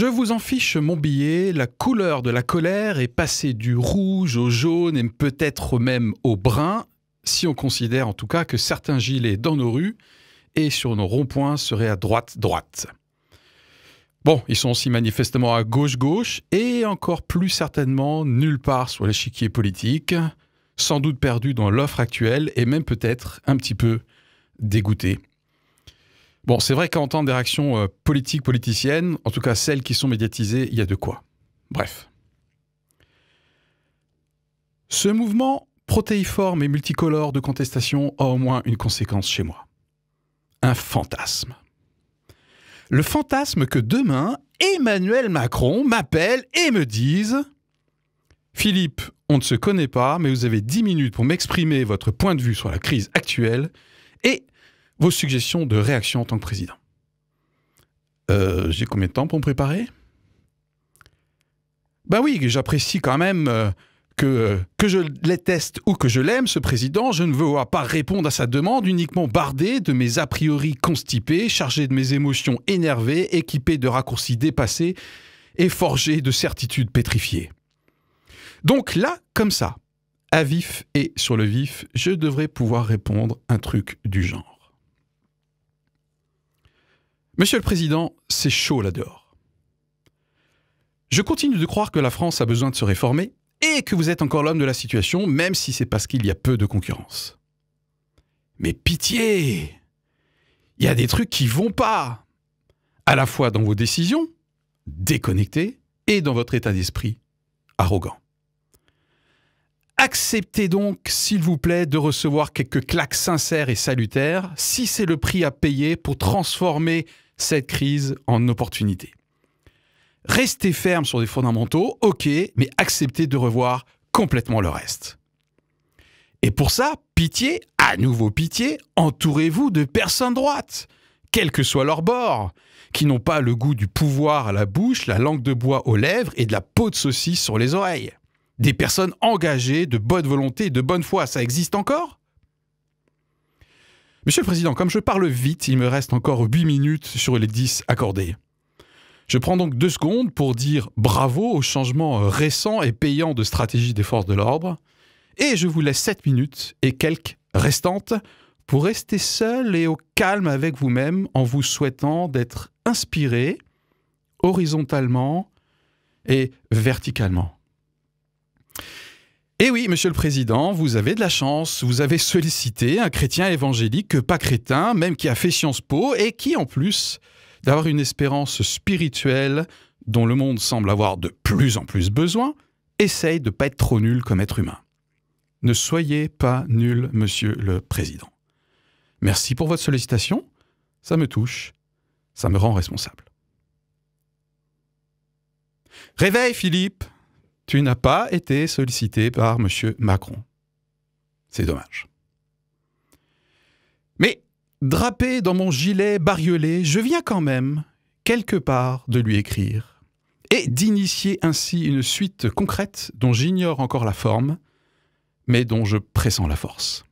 Je vous en fiche mon billet, la couleur de la colère est passée du rouge au jaune et peut-être même au brun, si on considère en tout cas que certains gilets dans nos rues et sur nos ronds-points seraient à droite-droite. Bon, ils sont aussi manifestement à gauche-gauche et encore plus certainement nulle part sur l'échiquier politique, sans doute perdus dans l'offre actuelle et même peut-être un petit peu dégoûtés. Bon, c'est vrai qu'à entendre des réactions euh, politiques, politiciennes, en tout cas celles qui sont médiatisées, il y a de quoi. Bref. Ce mouvement protéiforme et multicolore de contestation a au moins une conséquence chez moi. Un fantasme. Le fantasme que demain, Emmanuel Macron m'appelle et me dise Philippe, on ne se connaît pas, mais vous avez 10 minutes pour m'exprimer votre point de vue sur la crise actuelle et vos suggestions de réaction en tant que président. Euh, j'ai combien de temps pour me préparer Ben oui, j'apprécie quand même euh, que, que je l'éteste ou que je l'aime, ce président, je ne veux pas répondre à sa demande uniquement bardé de mes a priori constipés, chargé de mes émotions énervées, équipé de raccourcis dépassés et forgé de certitudes pétrifiées. Donc là, comme ça, à vif et sur le vif, je devrais pouvoir répondre un truc du genre. Monsieur le Président, c'est chaud là dehors. Je continue de croire que la France a besoin de se réformer et que vous êtes encore l'homme de la situation, même si c'est parce qu'il y a peu de concurrence. Mais pitié Il y a des trucs qui vont pas À la fois dans vos décisions, déconnectées, et dans votre état d'esprit, arrogant. Acceptez donc, s'il vous plaît, de recevoir quelques claques sincères et salutaires, si c'est le prix à payer pour transformer cette crise en opportunité. Restez ferme sur des fondamentaux, ok, mais acceptez de revoir complètement le reste. Et pour ça, pitié, à nouveau pitié, entourez-vous de personnes droites, quel que soit leur bord, qui n'ont pas le goût du pouvoir à la bouche, la langue de bois aux lèvres et de la peau de saucisse sur les oreilles. Des personnes engagées, de bonne volonté de bonne foi, ça existe encore Monsieur le Président, comme je parle vite, il me reste encore 8 minutes sur les 10 accordées. Je prends donc deux secondes pour dire bravo au changement euh, récent et payants de stratégie des forces de l'ordre, et je vous laisse 7 minutes et quelques restantes pour rester seul et au calme avec vous-même en vous souhaitant d'être inspiré horizontalement et verticalement. Eh oui, monsieur le président, vous avez de la chance. Vous avez sollicité un chrétien évangélique, pas crétin, même qui a fait Sciences Po et qui, en plus d'avoir une espérance spirituelle dont le monde semble avoir de plus en plus besoin, essaye de pas être trop nul comme être humain. Ne soyez pas nul, monsieur le président. Merci pour votre sollicitation. Ça me touche. Ça me rend responsable. Réveil, Philippe tu n'as pas été sollicité par M. Macron. C'est dommage. Mais, drapé dans mon gilet bariolé, je viens quand même, quelque part, de lui écrire, et d'initier ainsi une suite concrète dont j'ignore encore la forme, mais dont je pressens la force.